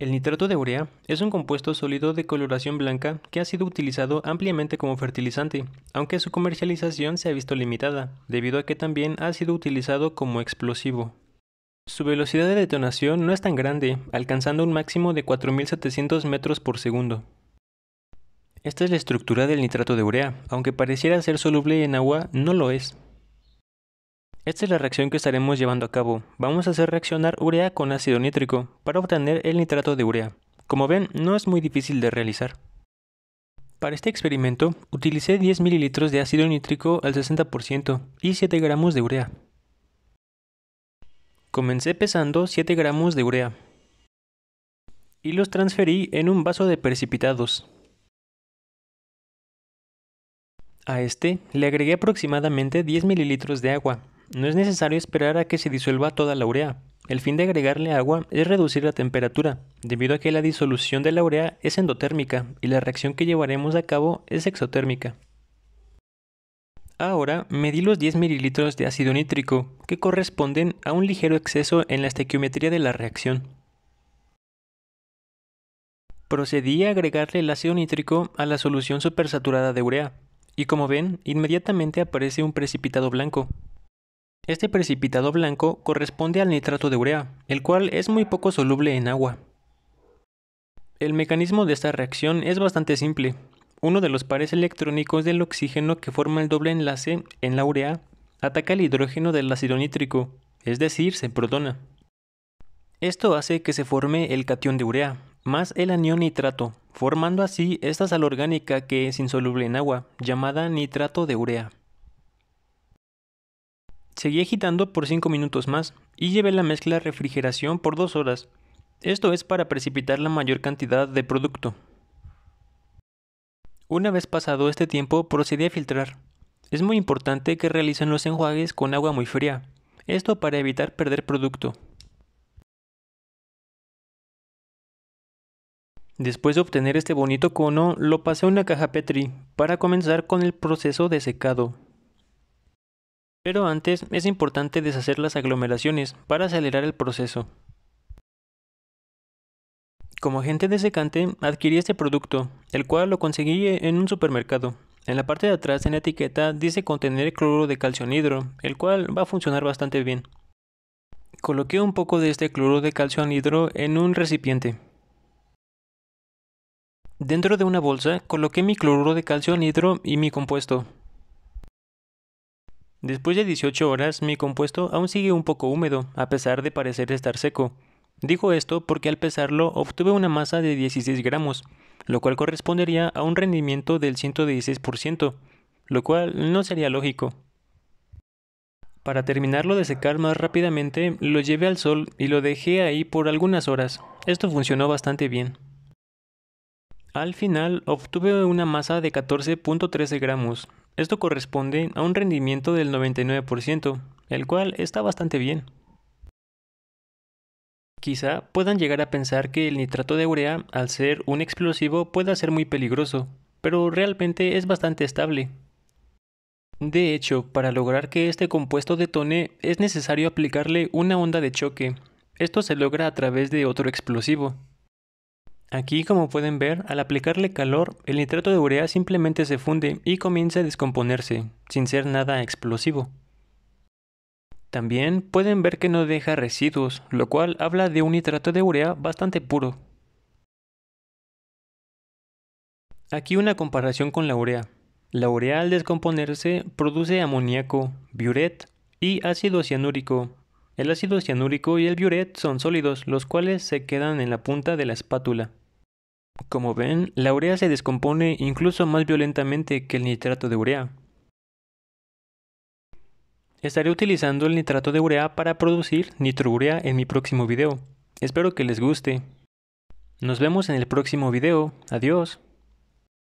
El nitrato de urea es un compuesto sólido de coloración blanca que ha sido utilizado ampliamente como fertilizante, aunque su comercialización se ha visto limitada, debido a que también ha sido utilizado como explosivo. Su velocidad de detonación no es tan grande, alcanzando un máximo de 4.700 metros por segundo. Esta es la estructura del nitrato de urea, aunque pareciera ser soluble en agua, no lo es, esta es la reacción que estaremos llevando a cabo. Vamos a hacer reaccionar urea con ácido nítrico para obtener el nitrato de urea. Como ven, no es muy difícil de realizar. Para este experimento, utilicé 10 ml de ácido nítrico al 60% y 7 gramos de urea. Comencé pesando 7 gramos de urea y los transferí en un vaso de precipitados. A este le agregué aproximadamente 10 ml de agua no es necesario esperar a que se disuelva toda la urea. El fin de agregarle agua es reducir la temperatura, debido a que la disolución de la urea es endotérmica y la reacción que llevaremos a cabo es exotérmica. Ahora medí los 10 mililitros de ácido nítrico, que corresponden a un ligero exceso en la estequiometría de la reacción. Procedí a agregarle el ácido nítrico a la solución supersaturada de urea, y como ven, inmediatamente aparece un precipitado blanco, este precipitado blanco corresponde al nitrato de urea, el cual es muy poco soluble en agua. El mecanismo de esta reacción es bastante simple. Uno de los pares electrónicos del oxígeno que forma el doble enlace en la urea ataca el hidrógeno del ácido nítrico, es decir, se protona. Esto hace que se forme el catión de urea, más el anión nitrato, formando así esta sal orgánica que es insoluble en agua, llamada nitrato de urea. Seguí agitando por 5 minutos más y llevé la mezcla a refrigeración por 2 horas. Esto es para precipitar la mayor cantidad de producto. Una vez pasado este tiempo, procedí a filtrar. Es muy importante que realicen los enjuagues con agua muy fría, esto para evitar perder producto. Después de obtener este bonito cono, lo pasé a una caja Petri para comenzar con el proceso de secado. Pero antes es importante deshacer las aglomeraciones para acelerar el proceso. Como agente de secante adquirí este producto, el cual lo conseguí en un supermercado. En la parte de atrás en la etiqueta dice contener cloruro de calcio anhidro, el cual va a funcionar bastante bien. Coloqué un poco de este cloruro de calcio anhidro en un recipiente. Dentro de una bolsa coloqué mi cloruro de calcio anhidro y mi compuesto. Después de 18 horas, mi compuesto aún sigue un poco húmedo, a pesar de parecer estar seco. Dijo esto porque al pesarlo obtuve una masa de 16 gramos, lo cual correspondería a un rendimiento del 116%, lo cual no sería lógico. Para terminarlo de secar más rápidamente, lo llevé al sol y lo dejé ahí por algunas horas. Esto funcionó bastante bien. Al final obtuve una masa de 14.13 gramos, esto corresponde a un rendimiento del 99%, el cual está bastante bien. Quizá puedan llegar a pensar que el nitrato de urea, al ser un explosivo, pueda ser muy peligroso, pero realmente es bastante estable. De hecho, para lograr que este compuesto detone es necesario aplicarle una onda de choque. Esto se logra a través de otro explosivo, Aquí, como pueden ver, al aplicarle calor, el nitrato de urea simplemente se funde y comienza a descomponerse, sin ser nada explosivo. También pueden ver que no deja residuos, lo cual habla de un nitrato de urea bastante puro. Aquí una comparación con la urea. La urea al descomponerse produce amoníaco, biuret y ácido cianúrico. El ácido cianúrico y el biuret son sólidos, los cuales se quedan en la punta de la espátula. Como ven, la urea se descompone incluso más violentamente que el nitrato de urea. Estaré utilizando el nitrato de urea para producir nitrourea en mi próximo video. Espero que les guste. Nos vemos en el próximo video. Adiós.